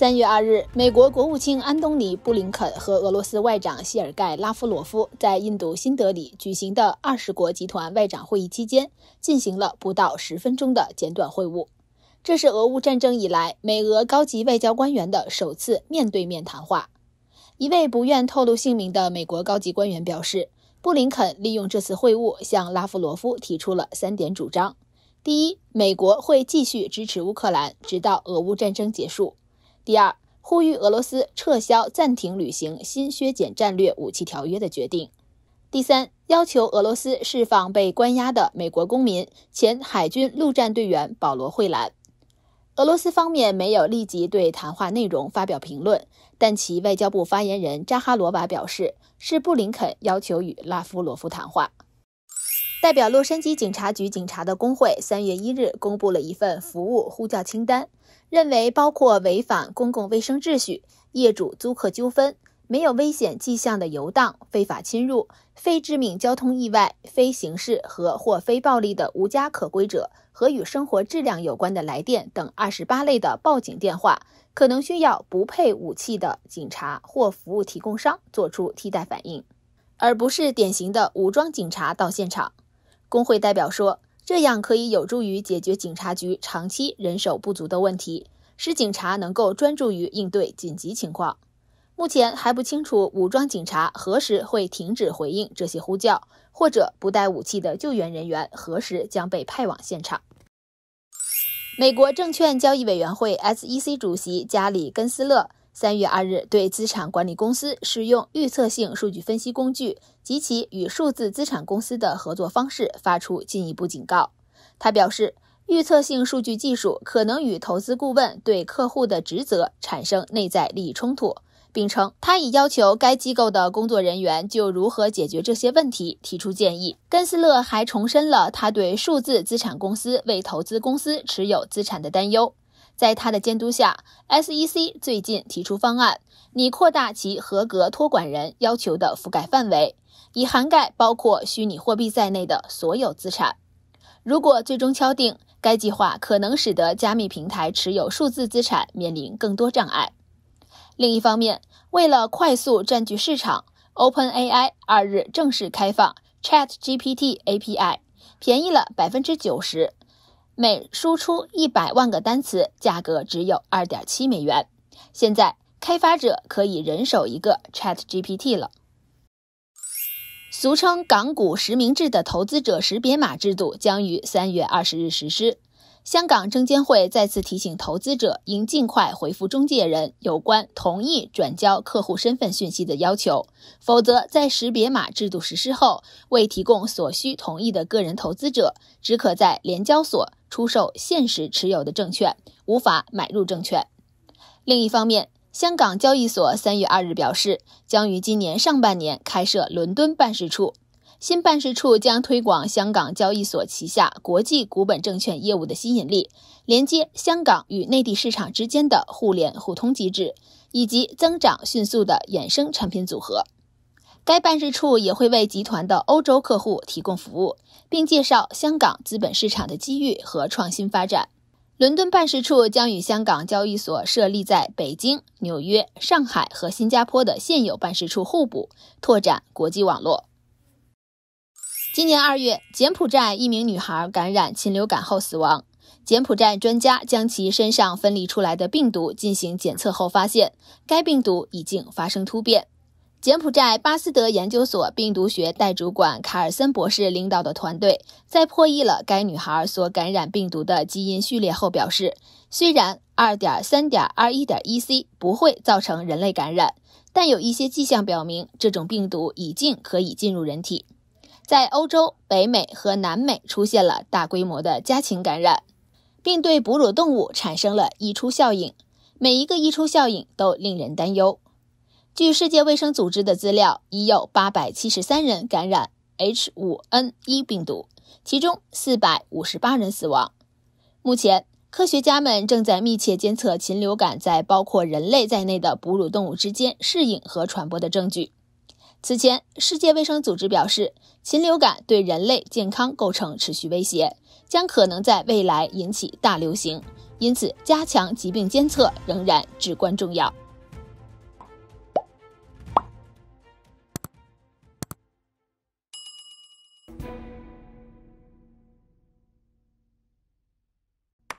三月二日，美国国务卿安东尼·布林肯和俄罗斯外长谢尔盖·拉夫罗夫在印度新德里举行的二十国集团外长会议期间，进行了不到十分钟的简短会晤。这是俄乌战争以来美俄高级外交官员的首次面对面谈话。一位不愿透露姓名的美国高级官员表示，布林肯利用这次会晤向拉夫罗夫提出了三点主张：第一，美国会继续支持乌克兰，直到俄乌战争结束。第二，呼吁俄罗斯撤销暂停履行《新削减战略武器条约》的决定；第三，要求俄罗斯释放被关押的美国公民、前海军陆战队员保罗·惠兰。俄罗斯方面没有立即对谈话内容发表评论，但其外交部发言人扎哈罗娃表示，是布林肯要求与拉夫罗夫谈话。代表洛杉矶警察局警察的工会，三月一日公布了一份服务呼叫清单，认为包括违反公共卫生秩序、业主租客纠纷、没有危险迹象的游荡、非法侵入、非致命交通意外、非刑事和或非暴力的无家可归者和与生活质量有关的来电等二十八类的报警电话，可能需要不配武器的警察或服务提供商做出替代反应，而不是典型的武装警察到现场。工会代表说，这样可以有助于解决警察局长期人手不足的问题，使警察能够专注于应对紧急情况。目前还不清楚武装警察何时会停止回应这些呼叫，或者不带武器的救援人员何时将被派往现场。美国证券交易委员会 （SEC） 主席加里·根斯勒。三月二日，对资产管理公司使用预测性数据分析工具及其与数字资产公司的合作方式发出进一步警告。他表示，预测性数据技术可能与投资顾问对客户的职责产生内在利益冲突，并称他已要求该机构的工作人员就如何解决这些问题提出建议。根斯勒还重申了他对数字资产公司为投资公司持有资产的担忧。在他的监督下，SEC 最近提出方案，拟扩大其合格托管人要求的覆盖范围，以涵盖包括虚拟货币在内的所有资产。如果最终敲定，该计划可能使得加密平台持有数字资产面临更多障碍。另一方面，为了快速占据市场，OpenAI 二日正式开放 ChatGPT API，便宜了百分之九十。每输出一百万个单词，价格只有二点七美元。现在开发者可以人手一个 Chat GPT 了。俗称港股实名制的投资者识别码制度将于三月二十日实施。香港证监会再次提醒投资者，应尽快回复中介人有关同意转交客户身份信息的要求，否则在识别码制度实施后，未提供所需同意的个人投资者，只可在联交所。出售现实持有的证券，无法买入证券。另一方面，香港交易所三月二日表示，将于今年上半年开设伦敦办事处。新办事处将推广香港交易所旗下国际股本证券业务的吸引力，连接香港与内地市场之间的互联互通机制，以及增长迅速的衍生产品组合。该办事处也会为集团的欧洲客户提供服务，并介绍香港资本市场的机遇和创新发展。伦敦办事处将与香港交易所设立在北京、纽约、上海和新加坡的现有办事处互补，拓展国际网络。今年二月，柬埔寨一名女孩感染禽流感后死亡。柬埔寨专家将其身上分离出来的病毒进行检测后发现，该病毒已经发生突变。柬埔寨巴斯德研究所病毒学代主管卡尔森博士领导的团队，在破译了该女孩所感染病毒的基因序列后表示，虽然 2.3.2.1.1c 不会造成人类感染，但有一些迹象表明这种病毒已经可以进入人体。在欧洲、北美和南美出现了大规模的家禽感染，并对哺乳动物产生了溢出效应。每一个溢出效应都令人担忧。据世界卫生组织的资料，已有八百七十三人感染 H5N1 病毒，其中四百五十八人死亡。目前，科学家们正在密切监测禽流感在包括人类在内的哺乳动物之间适应和传播的证据。此前，世界卫生组织表示，禽流感对人类健康构成持续威胁，将可能在未来引起大流行，因此加强疾病监测仍然至关重要。